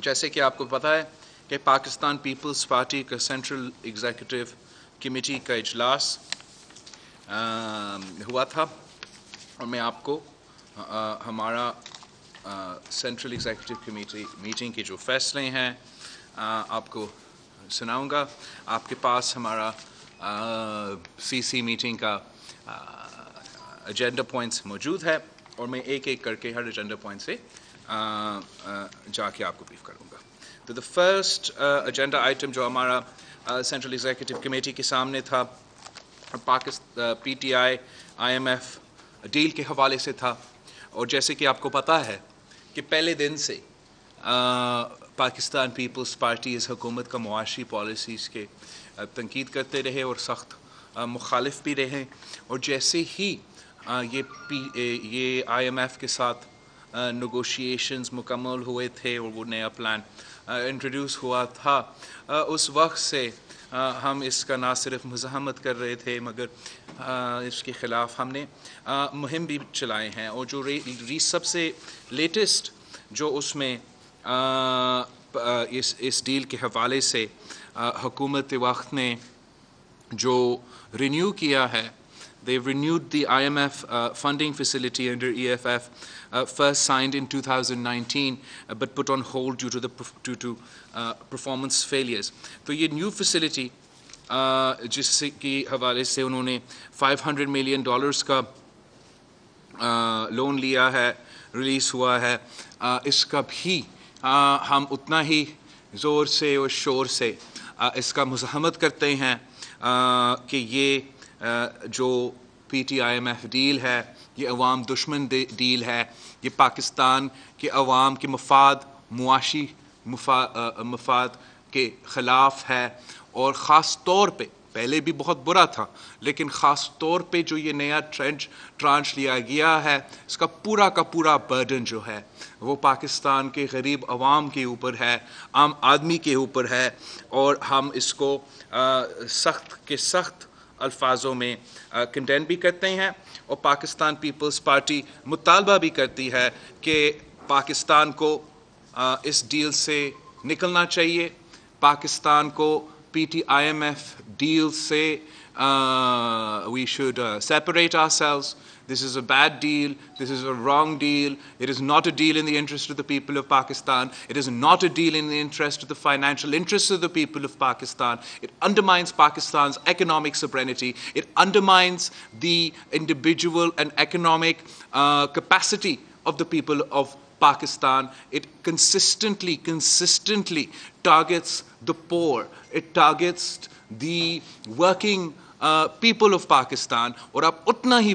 जैसे कि आपको पता है कि पाकिस्तान पीपल्स पार्टी का सेंट्रल एग्जीक्यूटिव कमेटी का इजलास हुआ था और मैं आपको आ, हमारा आ, सेंट्रल एग्जीक्यूटिव कमेटी मीटिंग के जो फैसले हैं आ, आपको सुनाऊंगा आपके पास हमारा सीसी मीटिंग का एजेंडा पॉइंट्स मौजूद है और मैं एक एक करके हर एजेंडा पॉइंट से जाके आपको ब्रीफ करूँगा तो द फर्स्ट एजेंडा आइटम जो हमारा सेंट्रल एग्जीक्यूटिव कमेटी के सामने था Pakistan P T I I M F deal के हवाले से था और जैसे कि आपको पता है कि पहले दिन से पाकिस्तान पीपल्स पार्टी इस हुकूमत का मुआशी पॉलिसीज़ के तनकीद करते रहे और सख्त मुखालफ भी रहे और जैसे ही ये पी ये आई एम एफ़ के साथ नगोशिएशंस मुकम्मल हुए थे और वो नया प्लान इंट्रोड्यूस हुआ था उस वक्त से हम इसका ना सिर्फ मजामत कर रहे थे मगर इसके ख़िलाफ़ हमने मुहिम भी चलाए हैं और जो रे, सबसे लेटेस्ट जो उसमें इस इस डील के हवाले से हुकूमत वक्त ने जो रिन्यू किया है They've renewed the IMF uh, funding facility under EFF, uh, first signed in 2019, uh, but put on hold due to, the, due to uh, performance failures. So this new facility, जिससे कि हवाले से उन्होंने 500 million dollars uh, loan liya hai, release hua hai, uh, iska bhi uh, hum utna hi zor se ज़ोर shor se uh, iska इसका karte hain uh, ki ये जो P T I M F deal है ये अवाम दुश्मन deal है ये पाकिस्तान के अवाम के मफाद मुआशी मफाद के ख़िलाफ़ है और ख़ास तौर पर पहले भी बहुत बुरा था लेकिन ख़ास तौर पर जो ये नया ट्रेंच ट्रांच लिया गया है इसका पूरा का पूरा बर्डन जो है वो पाकिस्तान के गरीब अवाम के ऊपर है आम आदमी के ऊपर है और हम इसको सख्त के सख्त अल्फाजों में कंटेंट भी करते हैं और पाकिस्तान पीपल्स पार्टी मुतालबा भी करती है कि पाकिस्तान को इस डील से निकलना चाहिए पाकिस्तान को P T I M F deal से we should separate ourselves This is a bad deal. This is a wrong deal. It is not a deal in the interest of the people of Pakistan. It is not a deal in the interest of the financial interests of the people of Pakistan. It undermines Pakistan's economic sovereignty. It undermines the individual and economic uh, capacity of the people of Pakistan. It consistently, consistently targets the poor. It targets the working uh, people of Pakistan. और आप उतना ही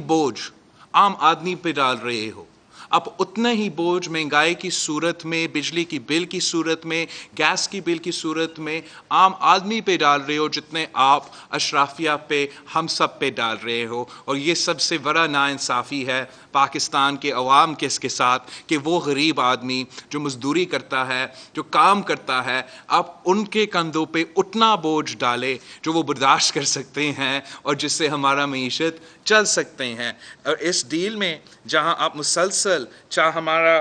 आम आदमी पे डाल रहे हो अब उतना ही बोझ महंगाई की सूरत में बिजली की बिल की सूरत में गैस की बिल की सूरत में आम आदमी पे डाल रहे हो जितने आप अशराफिया पे हम सब पे डाल रहे हो और ये सबसे बड़ा नाानसाफ़ी है पाकिस्तान के अवाम के इसके साथ कि वो गरीब आदमी जो मजदूरी करता है जो काम करता है आप उनके कंधों पे उतना बोझ डाले जो वो बर्दाश्त कर सकते हैं और जिससे हमारा मीशत चल सकते हैं और इस डील में जहाँ आप मुसलसल फसल चाहे हमारा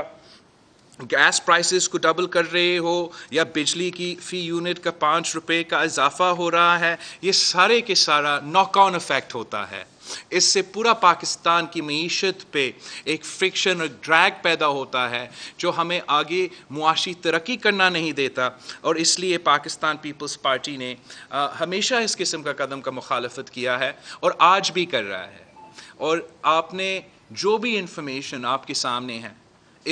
गैस प्राइसेस को डबल कर रहे हो या बिजली की फ़ी यूनिट का पाँच रुपये का इजाफा हो रहा है ये सारे के सारा ऑन इफेक्ट होता है इससे पूरा पाकिस्तान की मीशत पे एक फ्रिक्शन और ड्रैग पैदा होता है जो हमें आगे मुआशी तरक्की करना नहीं देता और इसलिए पाकिस्तान पीपल्स पार्टी ने आ, हमेशा इस किस्म का कदम का मुखालफत किया है और आज भी कर रहा है और आपने जो भी इंफॉर्मेशन आपके सामने है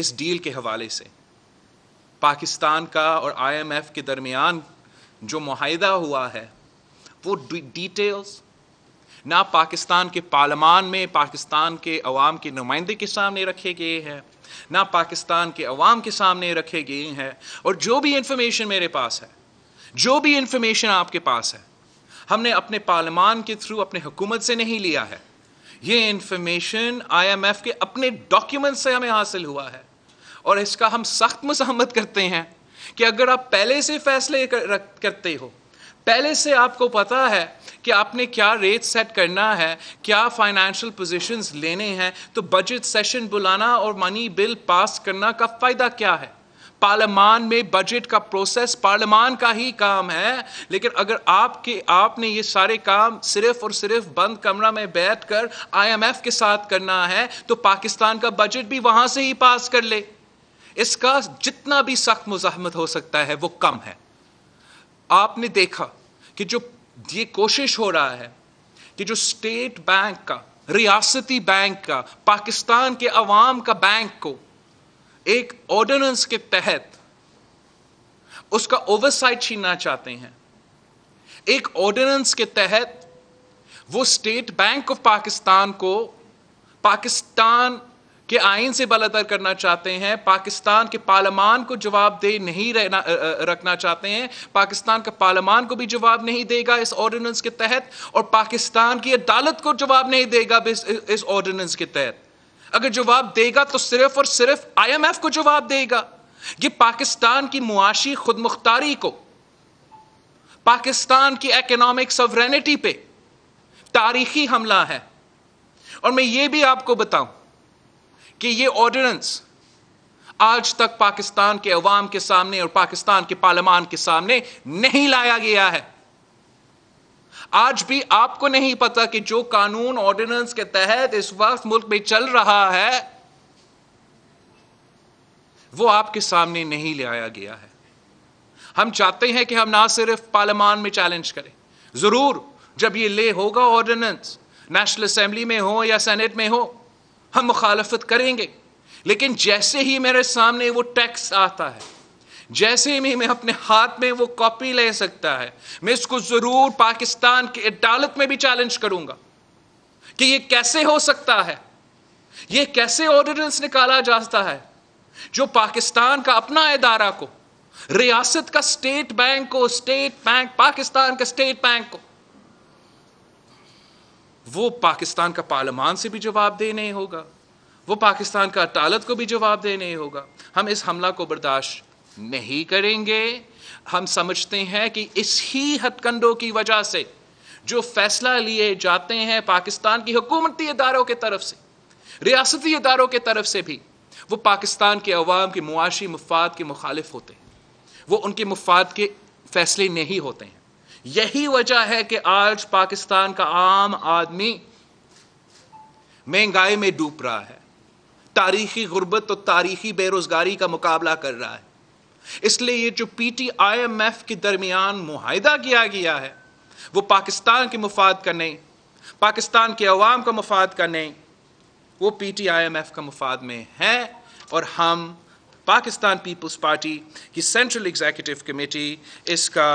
इस डील के हवाले से पाकिस्तान का और आईएमएफ के दरमियान जो माहिदा हुआ है वो डिटेल्स ना पाकिस्तान के पार्लियामान में पाकिस्तान के अवाम के नुमाइंदे के सामने रखे गए हैं ना पाकिस्तान के अवाम के सामने रखे गए हैं और जो भी इंफॉर्मेशन मेरे पास है जो भी इंफॉर्मेशन आपके पास है हमने अपने पार्लियामान के थ्रू अपने हुकूमत से नहीं लिया है ये इंफॉर्मेशन आईएमएफ के अपने डॉक्यूमेंट से हमें हासिल हुआ है और इसका हम सख्त मसहमत करते हैं कि अगर आप पहले से फैसले कर, करते हो पहले से आपको पता है कि आपने क्या रेट सेट करना है क्या फाइनेंशियल पोजीशंस लेने हैं तो बजट सेशन बुलाना और मनी बिल पास करना का फ़ायदा क्या है पार्लियामान में बजट का प्रोसेस पार्लियामान का ही काम है लेकिन अगर आपके आपने ये सारे काम सिर्फ और सिर्फ बंद कमरा में बैठकर आईएमएफ के साथ करना है तो पाकिस्तान का बजट भी वहां से ही पास कर ले इसका जितना भी सख्त मुजाहमत हो सकता है वो कम है आपने देखा कि जो ये कोशिश हो रहा है कि जो स्टेट बैंक का रियासती बैंक का पाकिस्तान के अवाम का बैंक को एक ऑर्डिनेंस के तहत उसका ओवरसाइट छीनना चाहते हैं एक ऑर्डिनेंस के तहत वो स्टेट बैंक ऑफ पाकिस्तान को पाकिस्तान के आइन से बलतर करना चाहते हैं पाकिस्तान के पार्लियामान को जवाब दे नहीं रहना रखना चाहते हैं पाकिस्तान का पार्लियामान को भी जवाब नहीं देगा इस ऑर्डिनेंस के तहत और पाकिस्तान की अदालत को जवाब नहीं देगा इस ऑर्डिनेंस के तहत अगर जवाब देगा तो सिर्फ और सिर्फ आईएमएफ को जवाब देगा ये पाकिस्तान की मुआशी खुद मुख्तारी को पाकिस्तान की इकोनॉमिक सवरेनिटी पे तारीखी हमला है और मैं ये भी आपको बताऊं कि ये ऑर्डिनेंस आज तक पाकिस्तान के अवाम के सामने और पाकिस्तान के पार्लियामान के सामने नहीं लाया गया है आज भी आपको नहीं पता कि जो कानून ऑर्डिनेंस के तहत इस वक्त मुल्क में चल रहा है वो आपके सामने नहीं ले आया गया है हम चाहते हैं कि हम ना सिर्फ पार्लियामान में चैलेंज करें ज़रूर जब ये ले होगा ऑर्डिनेंस नेशनल असम्बली में हो या सेनेट में हो हम मुखालफत करेंगे लेकिन जैसे ही मेरे सामने वो टैक्स आता है जैसे ही मैं अपने हाथ में वो कॉपी ले सकता है मैं इसको जरूर पाकिस्तान की अदालत में भी चैलेंज करूंगा कि ये कैसे हो सकता है ये कैसे ऑर्डिनेंस निकाला जाता है जो पाकिस्तान का अपना इदारा को रियासत का स्टेट बैंक को स्टेट बैंक पाकिस्तान का स्टेट बैंक को वो पाकिस्तान का पार्लियामान से भी जवाब देने होगा वो पाकिस्तान का अदालत को भी जवाब देने होगा हम इस हमला को बर्दाश्त नहीं करेंगे हम समझते हैं कि इस ही हथकंडों की वजह से जो फैसला लिए जाते हैं पाकिस्तान की हुकूमती इदारों के तरफ से रियासती इदारों के तरफ से भी वो पाकिस्तान के अवाम के मुआशी मफाद के मुखालिफ होते हैं वो उनके मफाद के फैसले नहीं होते हैं यही वजह है कि आज पाकिस्तान का आम आदमी महंगाई में डूब रहा है तारीखी गुर्बत और तारीखी बेरोज़गारी का मुकाबला कर रहा है इसलिए ये जो P T I M F के दरमियान माहिदा किया गया है वो पाकिस्तान के मफाद का नहीं पाकिस्तान के अवाम का मफाद का नहीं वो P T I M F का मफाद में है और हम पाकिस्तान पीपल्स पार्टी की सेंट्रल एग्जीक्यूटिव कमेटी इसका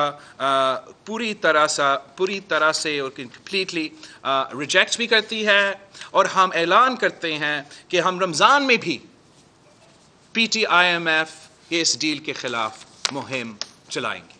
आ, पूरी तरह सा पूरी तरह से और कम्प्लीटली रिजेक्ट भी करती है और हम ऐलान करते हैं कि हम रमज़ान में भी P T I M F ये इस डील के खिलाफ मुहिम चलाएंगे